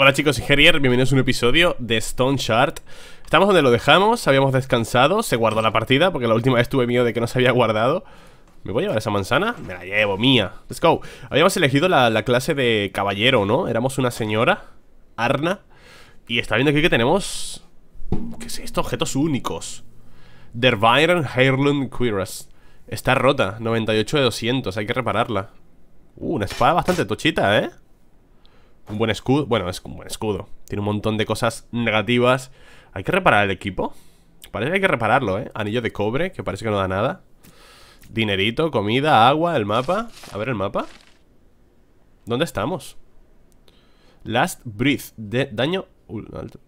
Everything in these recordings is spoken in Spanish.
Hola chicos y Gerier, bienvenidos a un episodio de Stone Shard Estamos donde lo dejamos, habíamos descansado, se guardó la partida Porque la última vez tuve miedo de que no se había guardado ¿Me voy a llevar esa manzana? Me la llevo, mía Let's go Habíamos elegido la, clase de caballero, ¿no? Éramos una señora, Arna Y está viendo aquí que tenemos... ¿Qué es esto? Objetos únicos Der Byron Quiras. Está rota, 98 de 200, hay que repararla Uh, una espada bastante tochita, ¿eh? Un buen escudo. Bueno, es un buen escudo. Tiene un montón de cosas negativas. ¿Hay que reparar el equipo? Parece que hay que repararlo, ¿eh? Anillo de cobre, que parece que no da nada. Dinerito, comida, agua, el mapa. A ver el mapa. ¿Dónde estamos? Last Breath. De daño.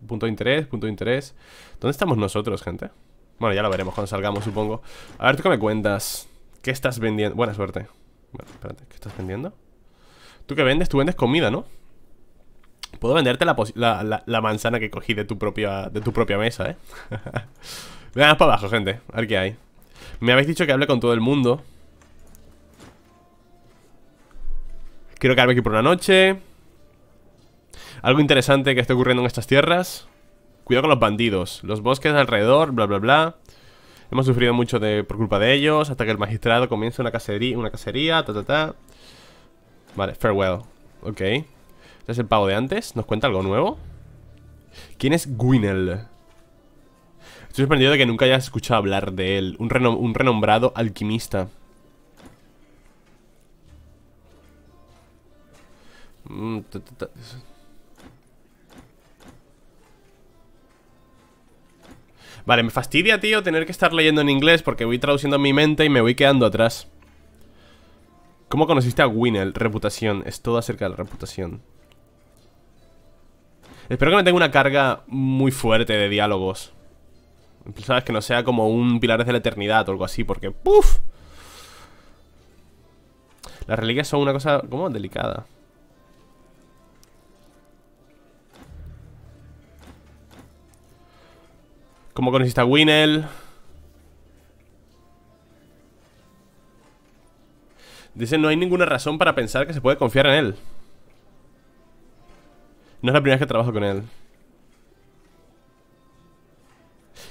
punto de interés, punto de interés. ¿Dónde estamos nosotros, gente? Bueno, ya lo veremos cuando salgamos, supongo. A ver, tú qué me cuentas. ¿Qué estás vendiendo? Buena suerte. ¿qué estás vendiendo? ¿Tú qué vendes? Tú vendes comida, ¿no? Puedo venderte la, manzana que cogí de tu propia, mesa, ¿eh? Veamos para abajo, gente. A ver qué hay. Me habéis dicho que hable con todo el mundo. Quiero quedarme aquí por una noche. Algo interesante que esté ocurriendo en estas tierras. Cuidado con los bandidos. Los bosques alrededor, bla, bla, bla. Hemos sufrido mucho por culpa de ellos. Hasta que el magistrado comience una cacería, una cacería, ta, ta, ta. Vale, farewell. Ok es el pago de antes. ¿Nos cuenta algo nuevo? ¿Quién es Gwynel? Estoy sorprendido de que nunca hayas escuchado hablar de él. Un, renombrado alquimista. Mm, vale, me fastidia, tío, tener que estar leyendo en inglés porque voy traduciendo mi mente y me voy quedando atrás. ¿Cómo conociste a Gwinnell? Reputación. Es todo acerca de la reputación. Espero que no tenga una carga muy fuerte de diálogos. Sabes que no sea como un Pilares de la Eternidad o algo así, porque ¡puf! Las reliquias son una cosa como delicada. Como a Winel? Dice, no hay ninguna razón para pensar que se puede confiar en él. No es la primera vez que trabajo con él.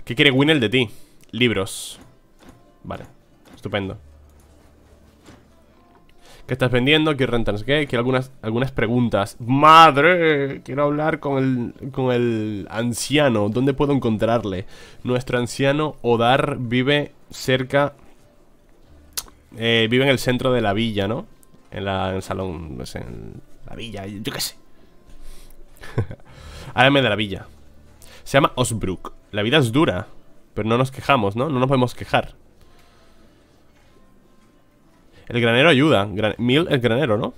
¿Qué quiere Winnell de ti? Libros. Vale. Estupendo. ¿Qué estás vendiendo? ¿Qué rentas qué? Quiero algunas, algunas preguntas. ¡Madre! Quiero hablar con el, con el anciano. ¿Dónde puedo encontrarle? Nuestro anciano Odar vive cerca... Eh, vive en el centro de la villa, ¿no? En, la, en el salón, no sé, en la villa, yo qué sé. Ahora me da la villa. Se llama Osbrook. La vida es dura, pero no nos quejamos, ¿no? No nos podemos quejar. El granero ayuda. Mil el granero, ¿no?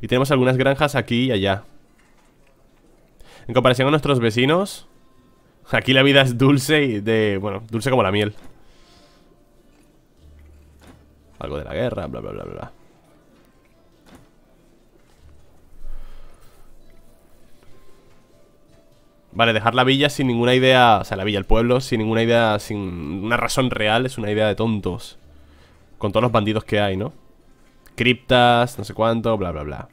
Y tenemos algunas granjas aquí y allá. En comparación con nuestros vecinos, aquí la vida es dulce y de... Bueno, dulce como la miel. Algo de la guerra, bla, bla, bla, bla. Vale, dejar la villa sin ninguna idea, o sea, la villa, el pueblo, sin ninguna idea, sin una razón real, es una idea de tontos. Con todos los bandidos que hay, ¿no? Criptas, no sé cuánto, bla, bla, bla.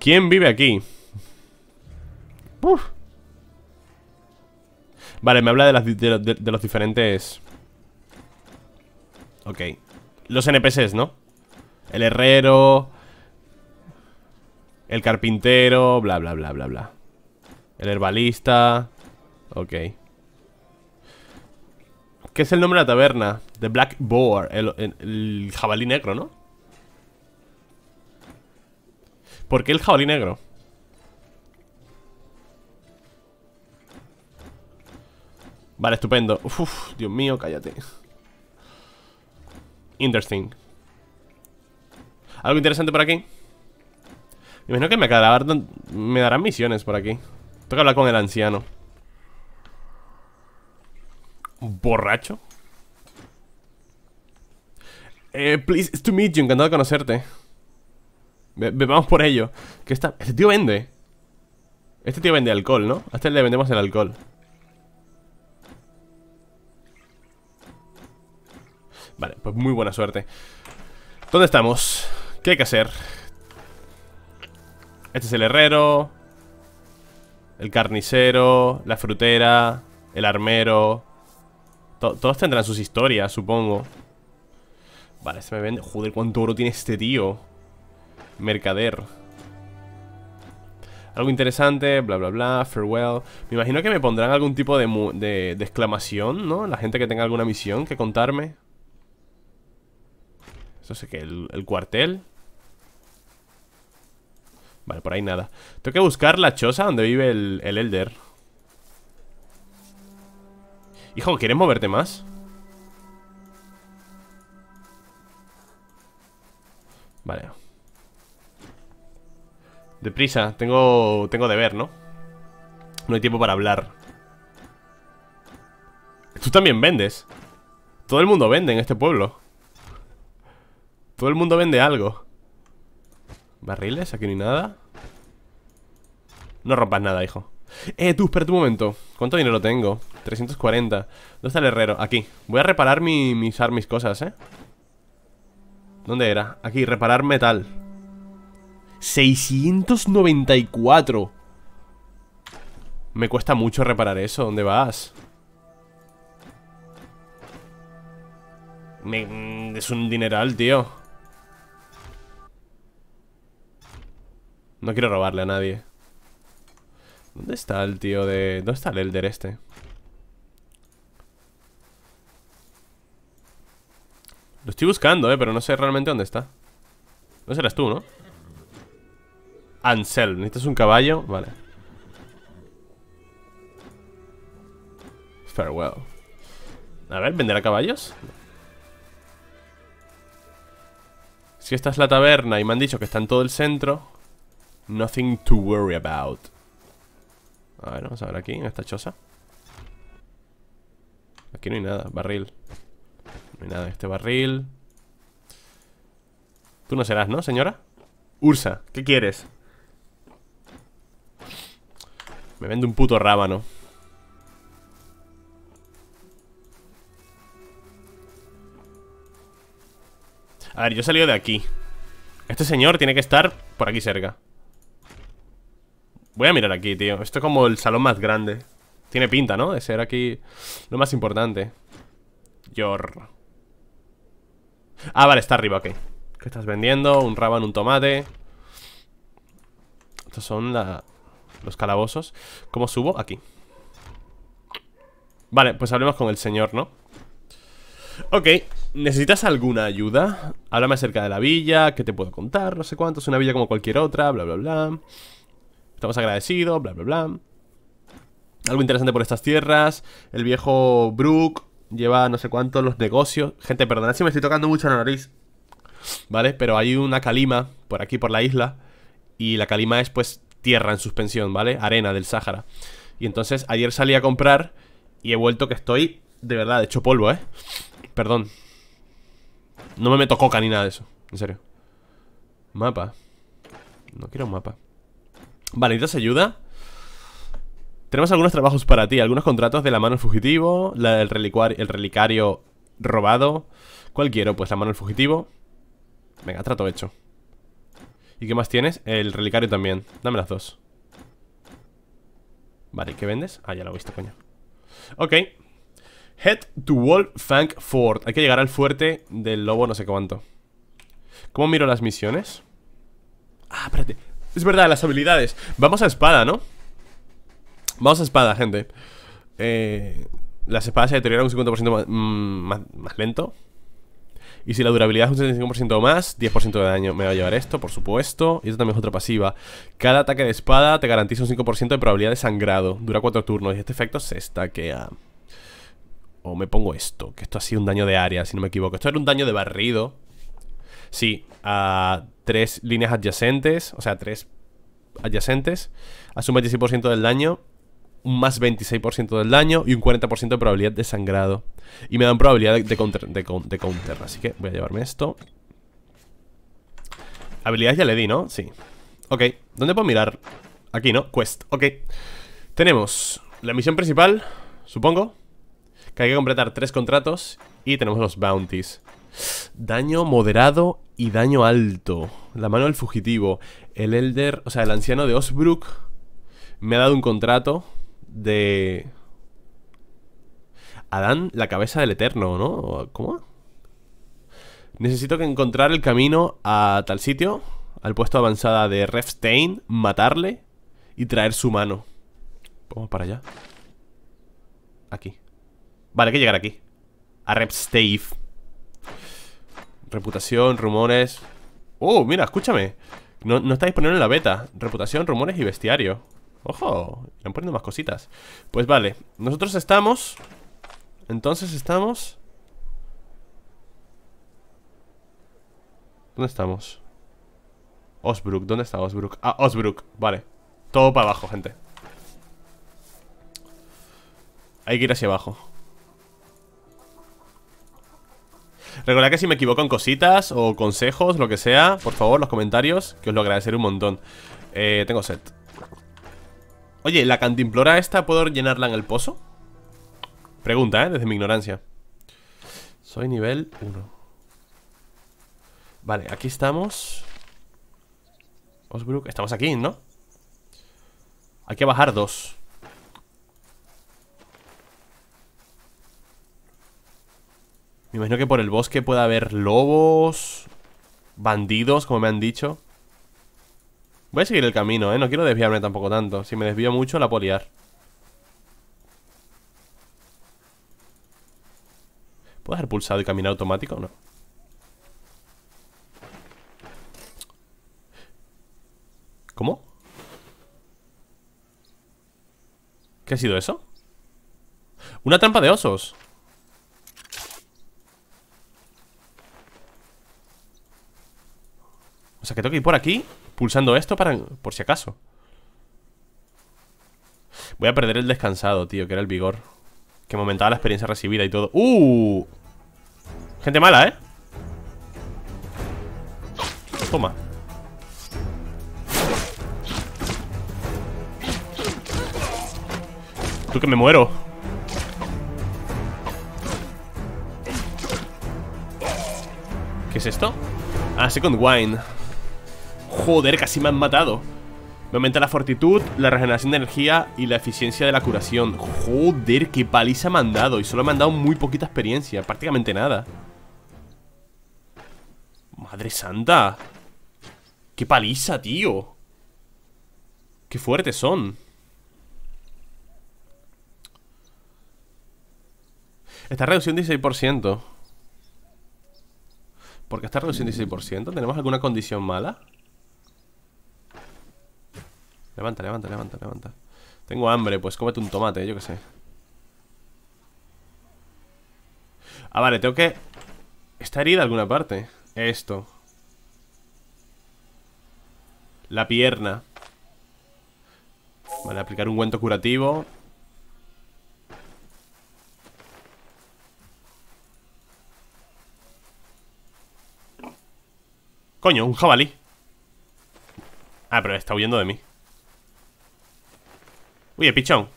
¿Quién vive aquí? Uf. Vale, me habla de, de los diferentes... Ok. Los NPCs, ¿no? El herrero... El carpintero, bla, bla, bla, bla, bla. El herbalista. Ok. ¿Qué es el nombre de la taberna? The Black Boar. El, jabalí negro, ¿no? ¿Por qué el jabalí negro? Vale, estupendo. Uf, Dios mío, cállate. Interesting. ¿Algo interesante por aquí? Me imagino que me, me darán misiones por aquí. Tengo que hablar con el anciano. ¿Borracho? Eh, please, to meet you, encantado de conocerte. Vamos por ello. ¿Qué está? Este tío vende. Este tío vende alcohol, ¿no? A este le vendemos el alcohol. Vale, pues muy buena suerte. ¿Dónde estamos? ¿Qué hay que hacer? Este es el herrero. El carnicero, la frutera, el armero. todos tendrán sus historias, supongo. Vale, se me vende. Joder, cuánto oro tiene este tío. Mercader. Algo interesante, bla, bla, bla, farewell. Me imagino que me pondrán algún tipo de, de, exclamación, ¿no? La gente que tenga alguna misión que contarme. Eso sé que el cuartel. Vale, por ahí nada Tengo que buscar la choza donde vive el, el Elder Hijo, ¿quieres moverte más? Vale Deprisa, tengo, tengo deber, ¿no? No hay tiempo para hablar Tú también vendes Todo el mundo vende en este pueblo Todo el mundo vende algo Barriles, aquí ni nada No rompas nada, hijo Eh, tú, espera un momento ¿Cuánto dinero tengo? 340 ¿Dónde está el herrero? Aquí Voy a reparar mi, mis, mis cosas, eh ¿Dónde era? Aquí, reparar metal 694 Me cuesta mucho reparar eso ¿Dónde vas? Mm, es un dineral, tío No quiero robarle a nadie ¿Dónde está el tío de... ¿Dónde está el Elder este? Lo estoy buscando, eh, pero no sé realmente dónde está No serás tú, ¿no? Ansel, ¿necesitas un caballo? Vale Farewell A ver, ¿venderá caballos? Si esta es la taberna y me han dicho que está en todo el centro Nothing to worry about. A ver, vamos a ver aquí, en esta choza. Aquí no hay nada, barril. No hay nada en este barril. Tú no serás, ¿no, señora? Ursa, ¿qué quieres? Me vende un puto rábano. A ver, yo he salido de aquí. Este señor tiene que estar por aquí cerca. Voy a mirar aquí, tío. Esto es como el salón más grande. Tiene pinta, ¿no? De ser aquí lo más importante. Yor. Ah, vale, está arriba, ok. ¿Qué estás vendiendo? Un raban, un tomate. Estos son los calabozos. ¿Cómo subo? Aquí. Vale, pues hablemos con el señor, ¿no? Ok, ¿necesitas alguna ayuda? Háblame acerca de la villa, qué te puedo contar, no sé cuánto, es una villa como cualquier otra, bla, bla, bla. Estamos agradecidos, bla, bla, bla. Algo interesante por estas tierras. El viejo Brook lleva no sé cuánto, los negocios. Gente, perdonad si me estoy tocando mucho la nariz. ¿Vale? Pero hay una calima por aquí, por la isla. Y la calima es pues tierra en suspensión, ¿vale? Arena del Sáhara. Y entonces ayer salí a comprar y he vuelto que estoy de verdad hecho polvo, ¿eh? Perdón. No me meto coca ni nada de eso, en serio. Mapa. No quiero un mapa. Vale, ¿necesitas ayuda? Tenemos algunos trabajos para ti, algunos contratos de la mano del fugitivo, el, relicario robado. ¿Cuál quiero? Pues la mano del fugitivo. Venga, trato hecho. ¿Y qué más tienes? El relicario también. Dame las dos. Vale, ¿qué vendes? Ah, ya lo he visto, coño. Ok. Head to Wolffang Fort. Hay que llegar al fuerte del lobo no sé cuánto. ¿Cómo miro las misiones? Ah, espérate. Es verdad, las habilidades. Vamos a espada, ¿no? Vamos a espada, gente. Eh, las espadas se deterioran un 50% mm, más, lento. Y si la durabilidad es un 75% más, 10% de daño. Me va a llevar esto, por supuesto. Y esto también es otra pasiva. Cada ataque de espada te garantiza un 5% de probabilidad de sangrado. Dura 4 turnos y este efecto se estaquea. O me pongo esto, que esto ha sido un daño de área, si no me equivoco. Esto era un daño de barrido. Sí, a tres líneas adyacentes, o sea, tres adyacentes. Hace un ciento del daño, un más 26% del daño y un 40% de probabilidad de sangrado. Y me dan probabilidad de, de, de counter, así que voy a llevarme esto. Habilidades ya le di, ¿no? Sí. Ok, ¿dónde puedo mirar? Aquí, ¿no? Quest, ok. Tenemos la misión principal, supongo, que hay que completar tres contratos y tenemos los bounties. Daño moderado y daño alto. La mano del fugitivo. El Elder, o sea, el anciano de Osbrook me ha dado un contrato de... Adán, la cabeza del Eterno, ¿no? ¿Cómo? Necesito que encontrar el camino a tal sitio, al puesto avanzada de Refstein, matarle y traer su mano. Vamos para allá. Aquí. Vale, hay que llegar aquí. A Repstave. Reputación, rumores... ¡Oh, mira, escúchame! No, no está disponible en la beta. Reputación, rumores y bestiario. ¡Ojo! Están poniendo más cositas. Pues vale, nosotros estamos... Entonces estamos... ¿Dónde estamos? Osbrook, ¿dónde está Osbrook? Ah, Osbrook, vale Todo para abajo, gente Hay que ir hacia abajo Recordad que si me equivoco en cositas o consejos, lo que sea, por favor, los comentarios, que os lo agradeceré un montón. Eh, tengo set. Oye, ¿la cantimplora esta puedo llenarla en el pozo? Pregunta, ¿eh? Desde mi ignorancia. Soy nivel 1. Vale, aquí estamos. Osbrook, estamos aquí, ¿no? Hay que bajar dos. imagino que por el bosque puede haber lobos, bandidos, como me han dicho. Voy a seguir el camino, ¿eh? No quiero desviarme tampoco tanto. Si me desvío mucho, la puedo liar. ¿Puedo dejar pulsado y caminar automático o no? ¿Cómo? ¿Qué ha sido eso? ¡Una trampa de osos! sea que tengo que ir por aquí Pulsando esto para por si acaso Voy a perder el descansado, tío Que era el vigor Que me aumentaba la experiencia recibida y todo ¡Uh! Gente mala, ¿eh? Toma Tú que me muero ¿Qué es esto? Ah, Second Wine Joder, casi me han matado Me aumenta la fortitud, la regeneración de energía Y la eficiencia de la curación Joder, qué paliza me han dado Y solo me han dado muy poquita experiencia, prácticamente nada Madre santa Qué paliza, tío Qué fuertes son Está reducción 16%. ¿Por qué está reducción 16%? ¿Tenemos alguna condición mala? Levanta, levanta, levanta, levanta. Tengo hambre, pues cómete un tomate, yo qué sé. Ah, vale, tengo que... ¿Está herida alguna parte? Esto. La pierna. Vale, aplicar un guento curativo. Coño, un jabalí. Ah, pero está huyendo de mí. Uy, pichón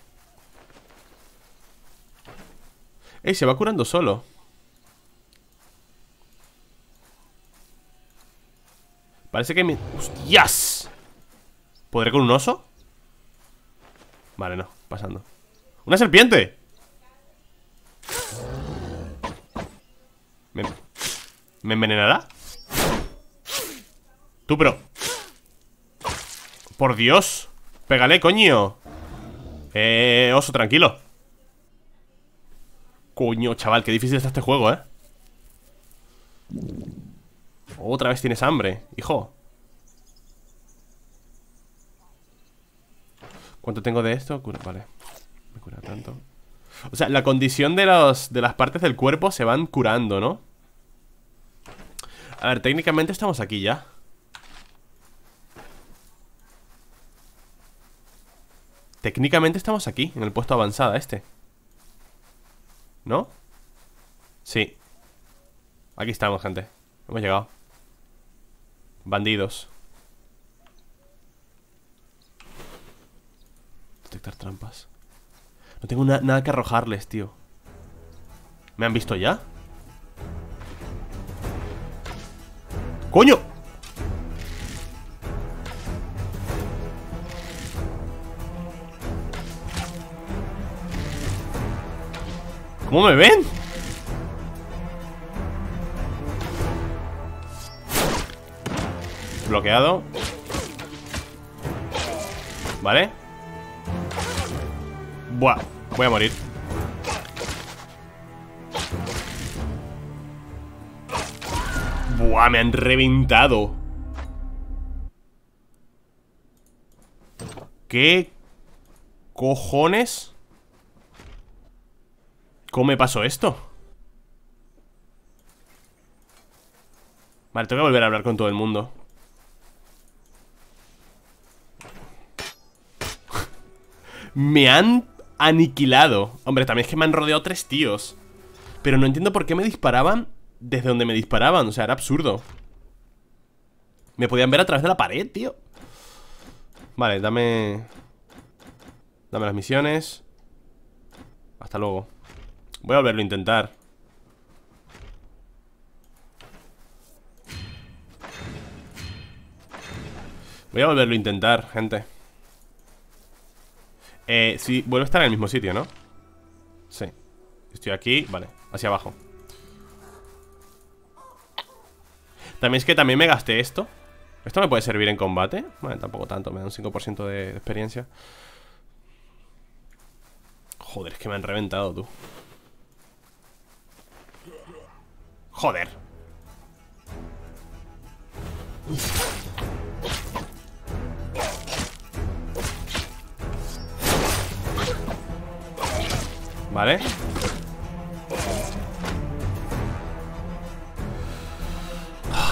Ey, se va curando solo Parece que me... ¡Hostias! ¿Podré con un oso? Vale, no, pasando ¡Una serpiente! ¿Me, ¿Me envenenará? Tú, pero... ¡Por Dios! ¡Pégale, coño! Eh, oso, tranquilo Coño, chaval, qué difícil está este juego, eh Otra vez tienes hambre, hijo ¿Cuánto tengo de esto? vale Me cura tanto O sea, la condición de, de las partes del cuerpo se van curando, ¿no? A ver, técnicamente estamos aquí ya Técnicamente estamos aquí, en el puesto avanzada este ¿No? Sí Aquí estamos, gente Hemos llegado Bandidos Detectar trampas No tengo nada que arrojarles, tío ¿Me han visto ya? ¡Coño! ¿Cómo me ven? Bloqueado Vale Buah, voy a morir Buah, me han reventado ¿Qué cojones? ¿Cómo me pasó esto? Vale, tengo que volver a hablar con todo el mundo Me han aniquilado Hombre, también es que me han rodeado tres tíos Pero no entiendo por qué me disparaban Desde donde me disparaban, o sea, era absurdo Me podían ver a través de la pared, tío Vale, dame... Dame las misiones Hasta luego Voy a volverlo a intentar Voy a volverlo a intentar, gente Eh, sí, vuelvo a estar en el mismo sitio, ¿no? Sí Estoy aquí, vale, hacia abajo También es que también me gasté esto ¿Esto me puede servir en combate? Bueno, tampoco tanto, me da un 5% de experiencia Joder, es que me han reventado, tú Joder. Vale.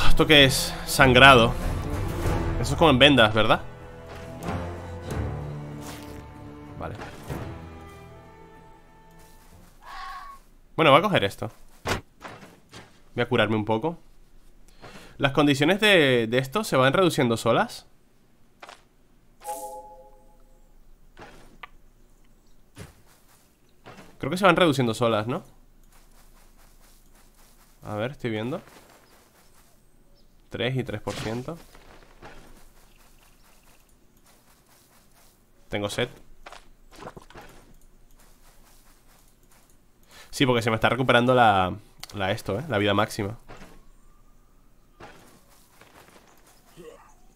¿Esto que es? Sangrado. Eso es como en vendas, ¿verdad? Vale. Bueno, va a coger esto. Voy a curarme un poco Las condiciones de, esto se van reduciendo solas Creo que se van reduciendo solas, ¿no? A ver, estoy viendo 3 y 3% Tengo set Sí, porque se me está recuperando la... La esto, ¿eh? La vida máxima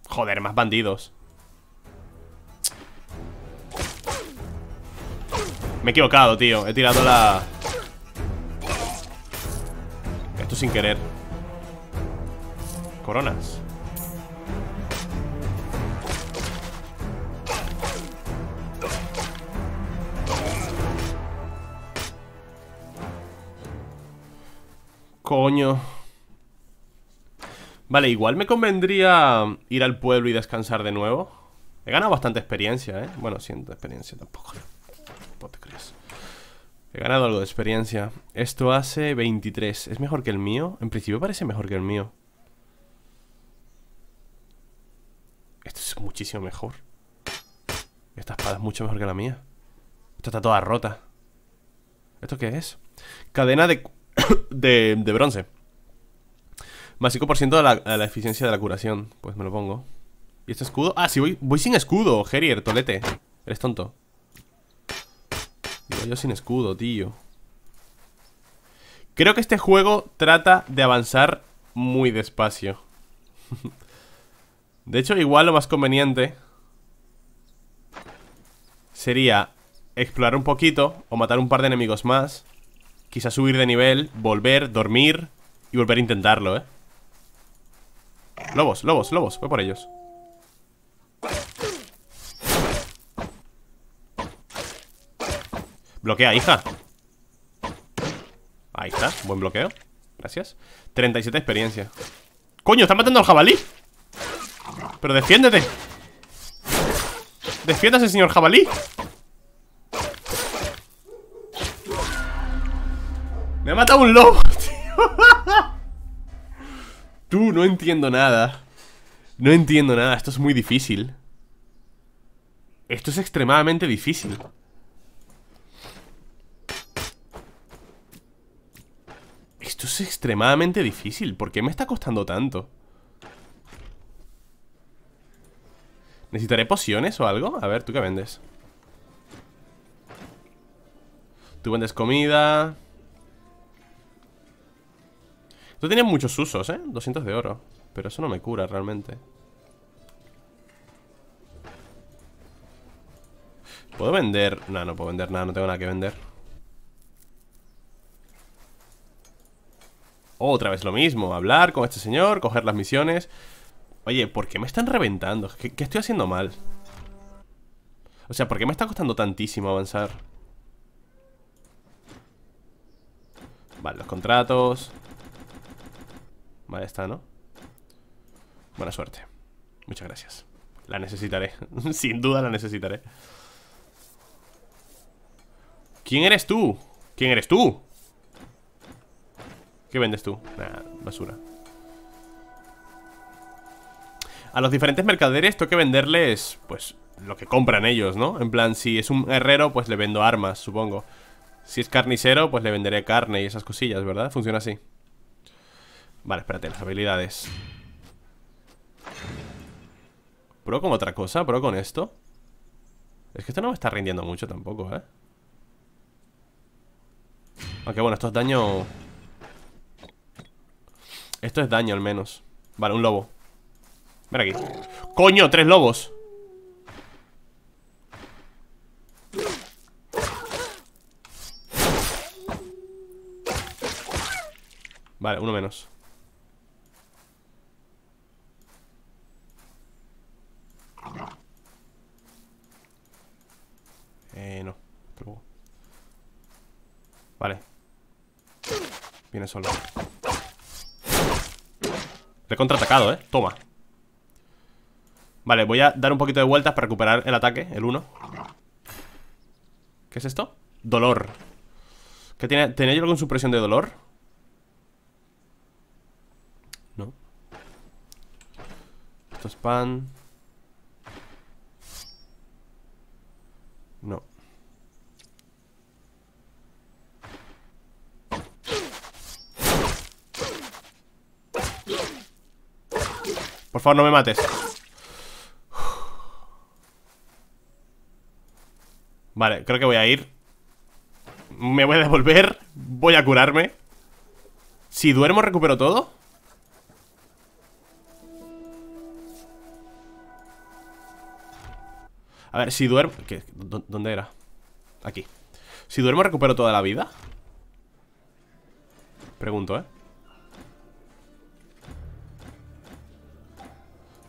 Joder, más bandidos Me he equivocado, tío He tirado la... Esto sin querer Coronas Coño. Vale, igual me convendría ir al pueblo y descansar de nuevo. He ganado bastante experiencia, ¿eh? Bueno, siento experiencia tampoco. No te crees. He ganado algo de experiencia. Esto hace 23. ¿Es mejor que el mío? En principio parece mejor que el mío. Esto es muchísimo mejor. Esta espada es mucho mejor que la mía. Esto está toda rota. ¿Esto qué es? Cadena de... de, bronce. Más 5% de la, la, eficiencia de la curación. Pues me lo pongo. ¿Y este escudo? Ah, sí, voy, voy sin escudo, Herier, tolete. Eres tonto. Voy yo sin escudo, tío. Creo que este juego trata de avanzar muy despacio. de hecho, igual lo más conveniente sería explorar un poquito o matar un par de enemigos más Quizás subir de nivel, volver, dormir y volver a intentarlo, ¿eh? Lobos, lobos, lobos, voy por ellos Bloquea, hija Ahí está, buen bloqueo Gracias 37 experiencia ¡Coño, está matando al jabalí! ¡Pero defiéndete! ¡Defiéndase, señor jabalí! ha matado un lobo, tío. Tú, no entiendo nada. No entiendo nada. Esto es muy difícil. Esto es extremadamente difícil. Esto es extremadamente difícil. ¿Por qué me está costando tanto? ¿Necesitaré pociones o algo? A ver, ¿tú qué vendes? Tú vendes comida Tú tiene muchos usos, ¿eh? 200 de oro Pero eso no me cura realmente ¿Puedo vender? No, no puedo vender nada, no tengo nada que vender Otra vez lo mismo, hablar con este señor, coger las misiones Oye, ¿por qué me están reventando? qué estoy haciendo mal? O sea, ¿por qué me está costando tantísimo avanzar? Vale, los contratos Vale, está, ¿no? Buena suerte. Muchas gracias. La necesitaré. Sin duda la necesitaré. ¿Quién eres tú? ¿Quién eres tú? ¿Qué vendes tú? basura. A los diferentes mercaderes tengo que venderles, pues, lo que compran ellos, ¿no? En plan, si es un herrero, pues le vendo armas, supongo. Si es carnicero, pues le venderé carne y esas cosillas, ¿verdad? Funciona así. Vale, espérate, las habilidades ¿Pro con otra cosa? ¿Pro con esto? Es que esto no me está rindiendo mucho tampoco, ¿eh? Aunque bueno, esto es daño... Esto es daño al menos Vale, un lobo Ven aquí ¡Coño! ¡Tres lobos! Vale, uno menos Viene solo Le he contraatacado, eh Toma Vale, voy a dar un poquito de vueltas para recuperar el ataque El 1 ¿Qué es esto? Dolor ¿Qué tiene? ¿Tenía yo alguna supresión de dolor? No Esto es pan favor, no me mates Vale, creo que voy a ir Me voy a devolver Voy a curarme Si duermo recupero todo A ver, si duermo... ¿Dónde era? Aquí Si duermo recupero toda la vida Pregunto, ¿eh?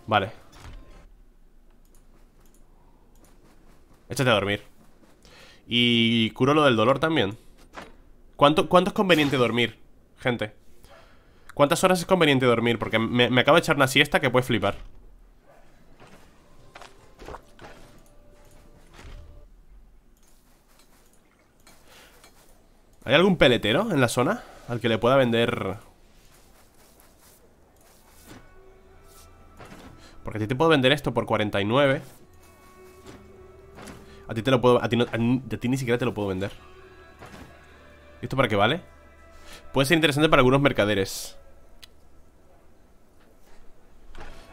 Vale Échate a dormir Y curo lo del dolor también ¿Cuánto, cuánto es conveniente dormir, gente? ¿Cuántas horas es conveniente dormir? Porque me, me acabo de echar una siesta que puede flipar ¿Hay algún peletero en la zona? Al que le pueda vender Porque a ti te puedo vender esto por 49 A ti te lo puedo... A ti, ni siquiera te lo puedo vender ¿Y esto para qué vale? Puede ser interesante para algunos mercaderes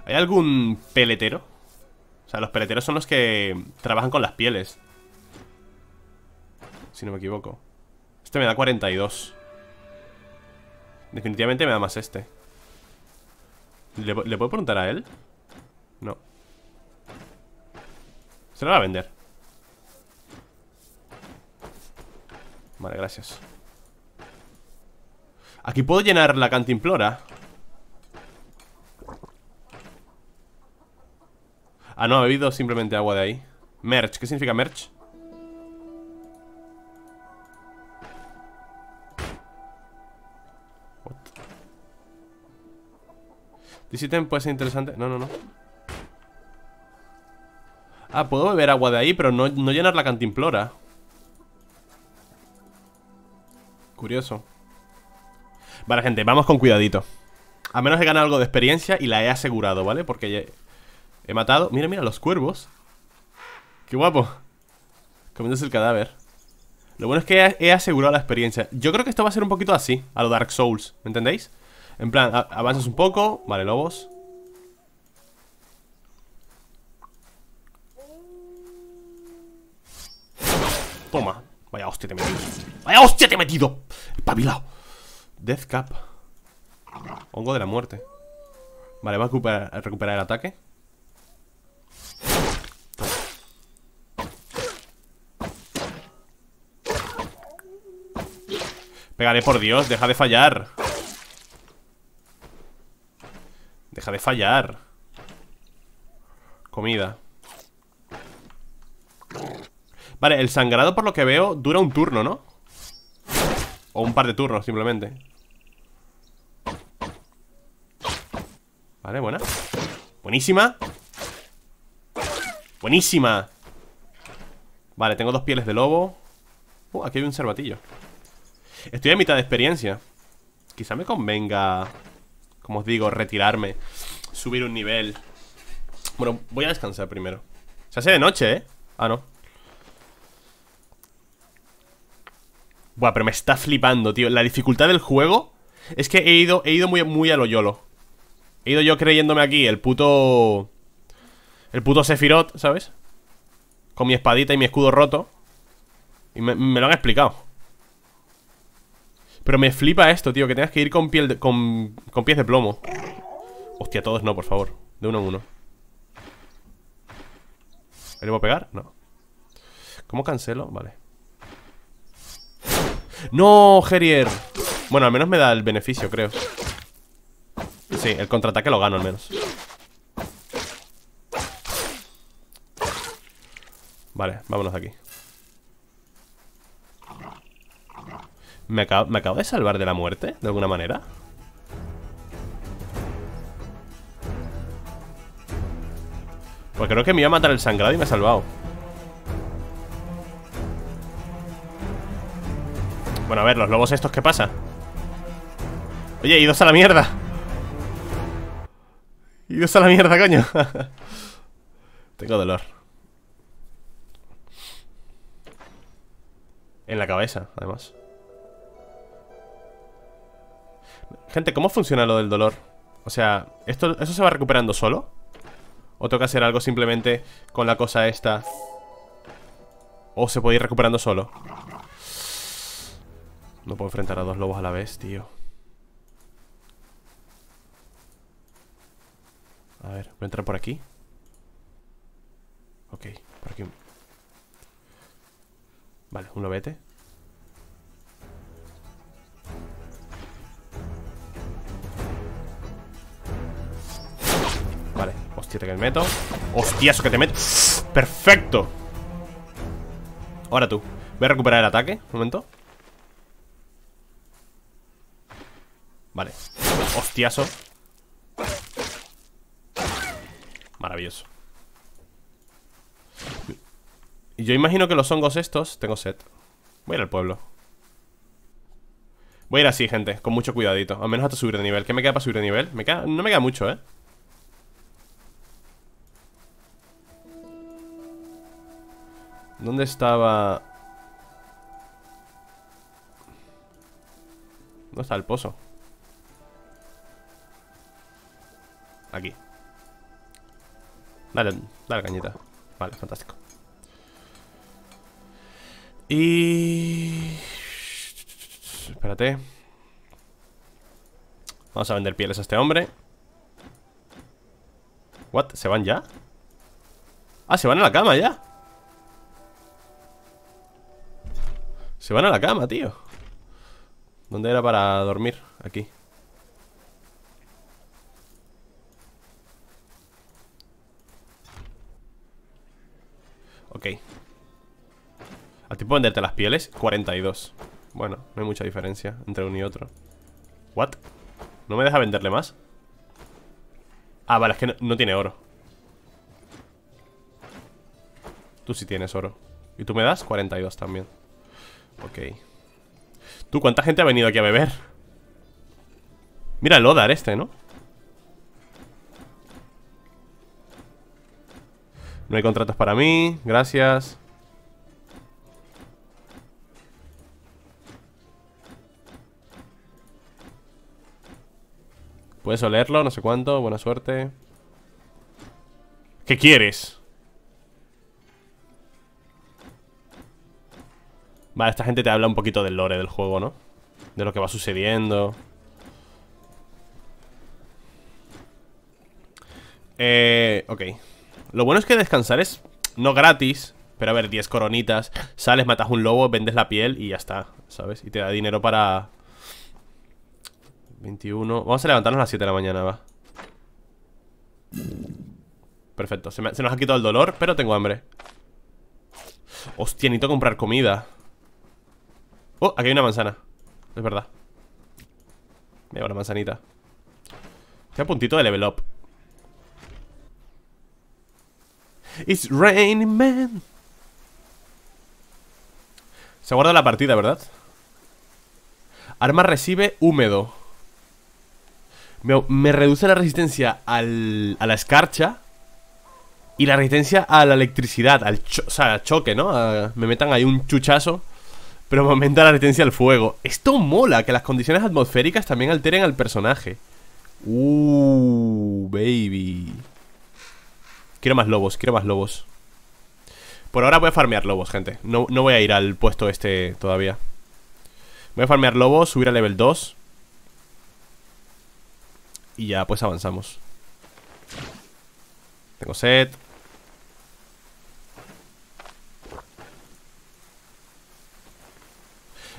¿Hay algún peletero? O sea, los peleteros son los que trabajan con las pieles Si no me equivoco Este me da 42 Definitivamente me da más este ¿Le, ¿le puedo preguntar a él? No Se la va a vender Vale, gracias Aquí puedo llenar la cantimplora Ah, no, ha bebido simplemente agua de ahí Merch, ¿qué significa merch? What? This puede ser interesante No, no, no Ah, puedo beber agua de ahí, pero no, no llenar la cantimplora. Curioso. Vale, gente, vamos con cuidadito. A menos que ganado algo de experiencia y la he asegurado, ¿vale? Porque he matado... Mira, mira, los cuervos. ¡Qué guapo! Comiéndose el cadáver. Lo bueno es que he asegurado la experiencia. Yo creo que esto va a ser un poquito así, a lo Dark Souls, ¿me entendéis? En plan, avanzas un poco, vale, lobos Toma. Vaya hostia te he metido. Vaya hostia te he metido. Espabilado. Death Hongo de la muerte. Vale, va a recuperar, a recuperar el ataque. Pegaré por Dios, deja de fallar. Deja de fallar. Comida. Vale, el sangrado por lo que veo dura un turno, ¿no? O un par de turnos, simplemente Vale, buena Buenísima Buenísima Vale, tengo dos pieles de lobo Uh, aquí hay un cervatillo Estoy a mitad de experiencia Quizá me convenga Como os digo, retirarme Subir un nivel Bueno, voy a descansar primero Se hace de noche, ¿eh? Ah, no Buah, pero me está flipando, tío. La dificultad del juego es que he ido, he ido muy, muy a lo yolo. He ido yo creyéndome aquí el puto... El puto Sephiroth, ¿sabes? Con mi espadita y mi escudo roto. Y me, lo han explicado. Pero me flipa esto, tío, que tengas que ir con, piel con, con pies de plomo. Hostia, todos no, por favor. De uno en uno. ¿Le voy a pegar? No. ¿Cómo cancelo? Vale. ¡No, Gerier! Bueno, al menos me da el beneficio, creo Sí, el contraataque lo gano al menos Vale, vámonos de aquí ¿Me acabo, ¿Me acabo de salvar de la muerte? ¿De alguna manera? Pues creo que me iba a matar el sangrado y me ha salvado Bueno, a ver, los lobos estos, ¿qué pasa? Oye, idos a la mierda Idos a la mierda, coño Tengo dolor En la cabeza, además Gente, ¿cómo funciona lo del dolor? O sea, ¿esto, ¿eso se va recuperando solo? ¿O toca hacer algo simplemente con la cosa esta? ¿O se puede ir recuperando solo? No puedo enfrentar a dos lobos a la vez, tío A ver, voy a entrar por aquí Ok, por aquí Vale, uno vete Vale, hostia, que me meto Hostia, eso que te meto Perfecto Ahora tú Voy a recuperar el ataque Un momento Vale. Hostiaso. Maravilloso. Y Yo imagino que los hongos estos... Tengo set. Voy a ir al pueblo. Voy a ir así, gente. Con mucho cuidadito. Al menos hasta subir de nivel. ¿Qué me queda para subir de nivel? Me queda... No me queda mucho, ¿eh? ¿Dónde estaba...? ¿Dónde está el pozo? aquí. Dale, dale cañita. Vale, fantástico. Y... Espérate. Vamos a vender pieles a este hombre. ¿What? ¿Se van ya? Ah, se van a la cama ya. Se van a la cama, tío. ¿Dónde era para dormir? Aquí. Ok ¿A ah, ti venderte las pieles? 42 Bueno, no hay mucha diferencia entre uno y otro ¿What? ¿No me deja venderle más? Ah, vale, es que no, no tiene oro Tú sí tienes oro ¿Y tú me das? 42 también Ok ¿Tú cuánta gente ha venido aquí a beber? Mira el Odar este, ¿no? No hay contratos para mí, gracias Puedes olerlo, no sé cuánto, buena suerte ¿Qué quieres? Vale, esta gente te habla un poquito del lore del juego, ¿no? De lo que va sucediendo Eh... Ok lo bueno es que descansar es no gratis, pero a ver, 10 coronitas. Sales, matas un lobo, vendes la piel y ya está, ¿sabes? Y te da dinero para... 21... Vamos a levantarnos a las 7 de la mañana, va. Perfecto, se, nos ha quitado el dolor, pero tengo hambre Hostia, necesito comprar comida Oh, aquí hay una manzana Es verdad Me Mira, una manzanita Qué a puntito de level up It's raining man. Se guarda la partida, ¿verdad? Arma recibe húmedo. Me, reduce la resistencia a la escarcha y la resistencia a la electricidad, al o sea, choque, ¿no? me metan ahí un chuchazo, pero me aumenta la resistencia al fuego. Esto mola, que las condiciones atmosféricas también alteren al personaje. Uh, baby. Quiero más lobos, quiero más lobos Por ahora voy a farmear lobos, gente No, no voy a ir al puesto este todavía Voy a farmear lobos, subir a level 2 Y ya, pues avanzamos Tengo set.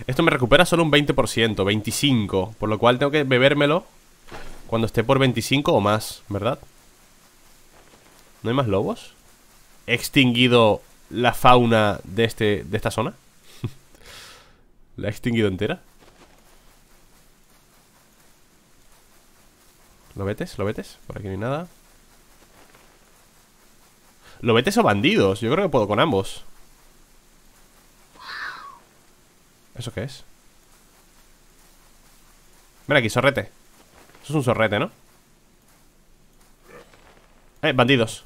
Esto me recupera solo un 20%, 25% Por lo cual tengo que bebérmelo Cuando esté por 25 o más, ¿verdad? ¿No hay más lobos? ¿He extinguido la fauna de, este, de esta zona? ¿La he extinguido entera? ¿Lo vetes? ¿Lo vetes? Por aquí no hay nada ¿Lo vetes o bandidos? Yo creo que puedo con ambos ¿Eso qué es? Ven aquí, sorrete Eso es un sorrete, ¿no? Eh, bandidos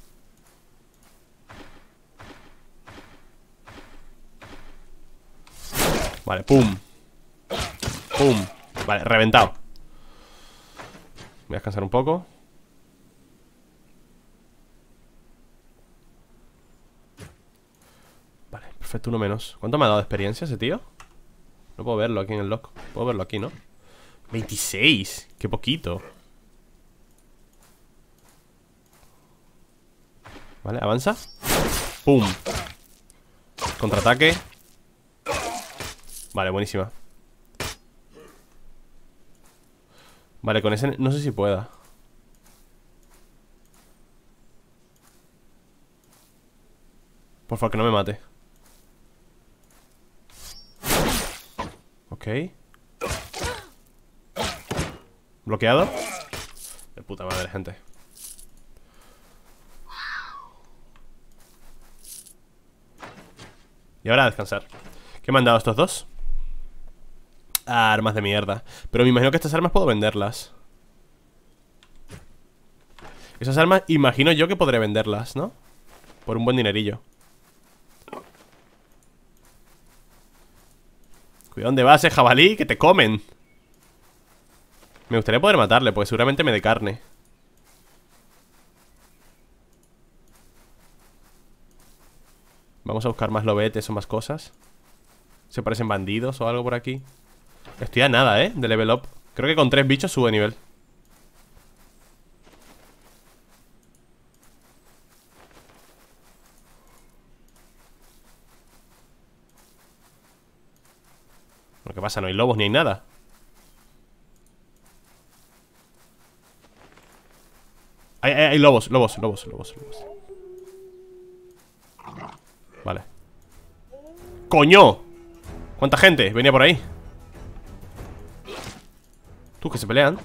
Vale, pum Pum Vale, reventado Voy a descansar un poco Vale, perfecto, uno menos ¿Cuánto me ha dado de experiencia ese tío? No puedo verlo aquí en el lock Puedo verlo aquí, ¿no? 26, qué poquito Vale, avanza Pum Contraataque Vale, buenísima Vale, con ese no sé si pueda Por favor, que no me mate Ok Bloqueado De puta madre, gente Y ahora a descansar ¿Qué me han dado estos dos? armas de mierda Pero me imagino que estas armas puedo venderlas Esas armas imagino yo que podré venderlas, ¿no? Por un buen dinerillo Cuidado dónde vas, eh, jabalí, que te comen Me gustaría poder matarle, porque seguramente me dé carne Vamos a buscar más lobetes o más cosas Se parecen bandidos o algo por aquí Estoy a nada, ¿eh? De level up Creo que con tres bichos sube nivel Lo que pasa, no hay lobos ni hay nada Hay, hay lobos, lobos, lobos, lobos, lobos Vale ¡Coño! ¿Cuánta gente venía por ahí? que se pelean.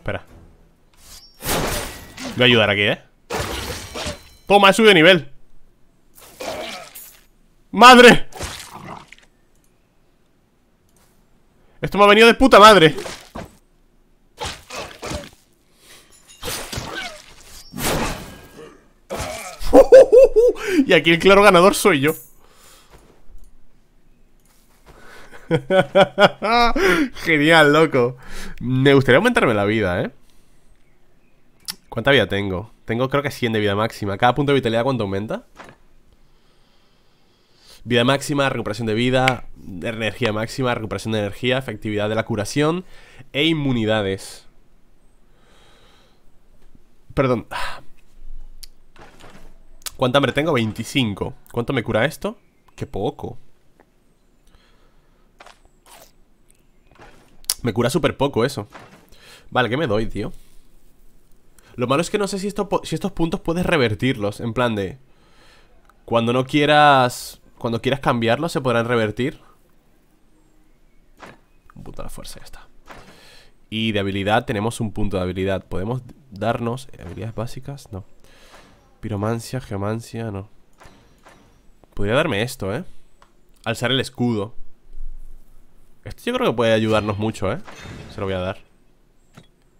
Espera. Voy a ayudar aquí, ¿eh? Toma, he subido de nivel. ¡Madre! Esto me ha venido de puta madre Y aquí el claro ganador soy yo. Genial, loco. Me gustaría aumentarme la vida, ¿eh? ¿Cuánta vida tengo? Tengo creo que 100 de vida máxima. ¿Cada punto de vitalidad cuánto aumenta? Vida máxima, recuperación de vida, energía máxima, recuperación de energía, efectividad de la curación e inmunidades. Perdón. ¿Cuánta hambre tengo? 25. ¿Cuánto me cura esto? Qué poco. Me cura súper poco eso. Vale, ¿qué me doy, tío? Lo malo es que no sé si, si estos puntos puedes revertirlos. En plan de... Cuando no quieras... Cuando quieras cambiarlos se podrán revertir. Un punto de la fuerza, ya está. Y de habilidad tenemos un punto de habilidad. ¿Podemos darnos habilidades básicas? No. Piromancia, geomancia, no Podría darme esto, ¿eh? Alzar el escudo Esto yo creo que puede ayudarnos mucho, ¿eh? Se lo voy a dar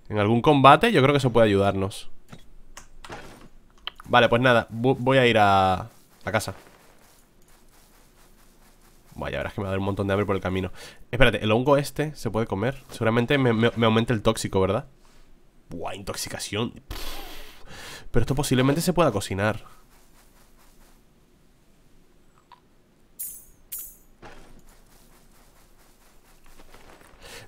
En algún combate yo creo que eso puede ayudarnos Vale, pues nada Voy a ir a, a casa Vaya, verás que me va a dar un montón de hambre por el camino Espérate, el hongo este se puede comer Seguramente me, aumente aumenta el tóxico, ¿verdad? Buah, intoxicación pero esto posiblemente se pueda cocinar.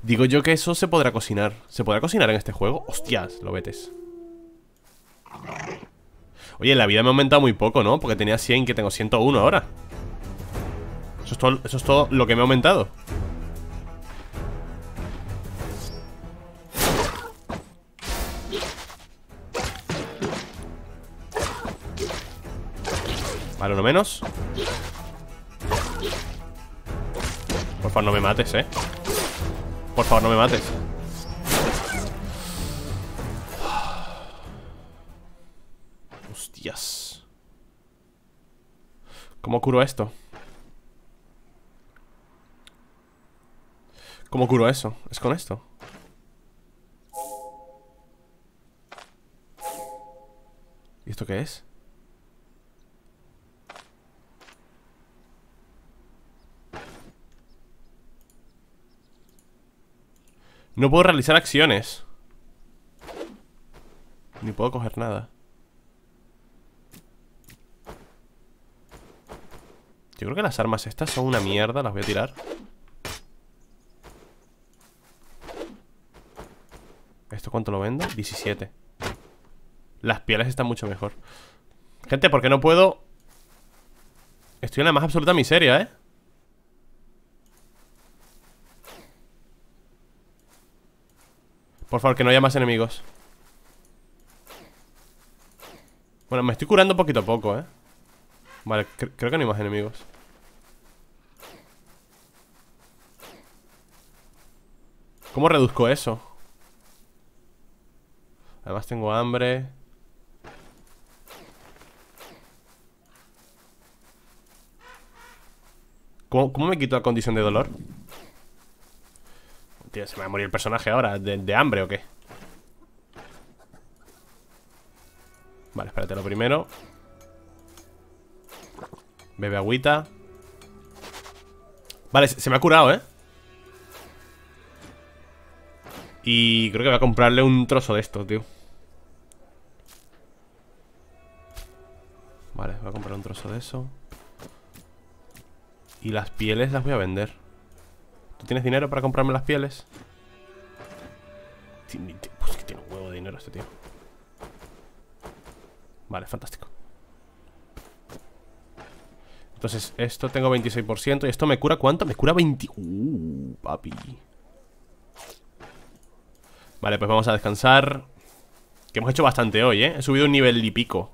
Digo yo que eso se podrá cocinar. ¿Se podrá cocinar en este juego? Hostias, lo vetes. Oye, la vida me ha aumentado muy poco, ¿no? Porque tenía 100 que tengo 101 ahora. Eso eso es todo lo que me ha aumentado. Vale, uno menos Por favor, no me mates, eh Por favor, no me mates Hostias ¿Cómo curo esto? ¿Cómo curo eso? ¿Es con esto? ¿Y esto qué es? No puedo realizar acciones Ni puedo coger nada Yo creo que las armas estas son una mierda Las voy a tirar ¿Esto cuánto lo vendo? 17 Las pieles están mucho mejor Gente, ¿por qué no puedo? Estoy en la más absoluta miseria, ¿eh? Por favor, que no haya más enemigos Bueno, me estoy curando poquito a poco, ¿eh? Vale, creo que no hay más enemigos ¿Cómo reduzco eso? Además tengo hambre ¿Cómo, ¿Cómo, me quito la condición de dolor? Tío, ¿se me va a morir el personaje ahora? ¿De, hambre o qué? Vale, espérate lo primero Bebe agüita Vale, se, se me ha curado, ¿eh? Y creo que voy a comprarle un trozo de esto, tío Vale, voy a comprar un trozo de eso Y las pieles las voy a vender ¿Tú tienes dinero para comprarme las pieles? Pues que tiene un huevo de dinero este tío. Vale, fantástico. Entonces, esto tengo 26% y esto me cura ¿cuánto? Me cura 20... Uh, papi. Vale, pues vamos a descansar. Que hemos hecho bastante hoy, ¿eh? He subido un nivel y pico.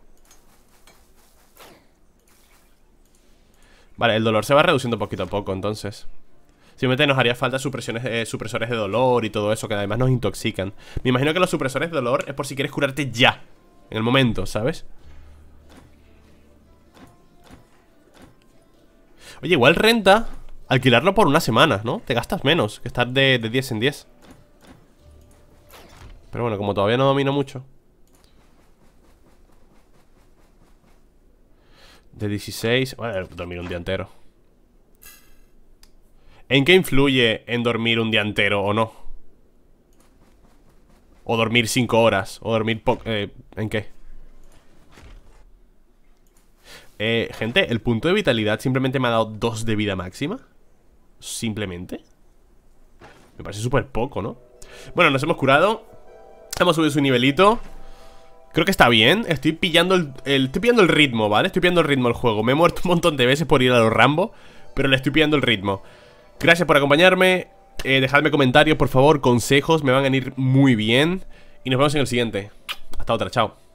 Vale, el dolor se va reduciendo poquito a poco, entonces. Simplemente nos haría falta supresiones, eh, supresores de dolor y todo eso, que además nos intoxican. Me imagino que los supresores de dolor es por si quieres curarte ya, en el momento, ¿sabes? Oye, igual renta alquilarlo por una semana, ¿no? Te gastas menos que estar de, de 10 en 10. Pero bueno, como todavía no domino mucho. De 16... Bueno, dormir un día entero. ¿En qué influye en dormir un día entero o no? O dormir cinco horas, o dormir poco. Eh, ¿En qué? Eh, gente, el punto de vitalidad simplemente me ha dado dos de vida máxima Simplemente Me parece súper poco, ¿no? Bueno, nos hemos curado Hemos subido su nivelito Creo que está bien, estoy pillando el, estoy pillando el ritmo, ¿vale? Estoy pillando el ritmo del juego Me he muerto un montón de veces por ir a los Rambo Pero le estoy pillando el ritmo Gracias por acompañarme. Eh, dejadme comentarios, por favor, consejos, me van a ir muy bien. Y nos vemos en el siguiente. Hasta otra, chao.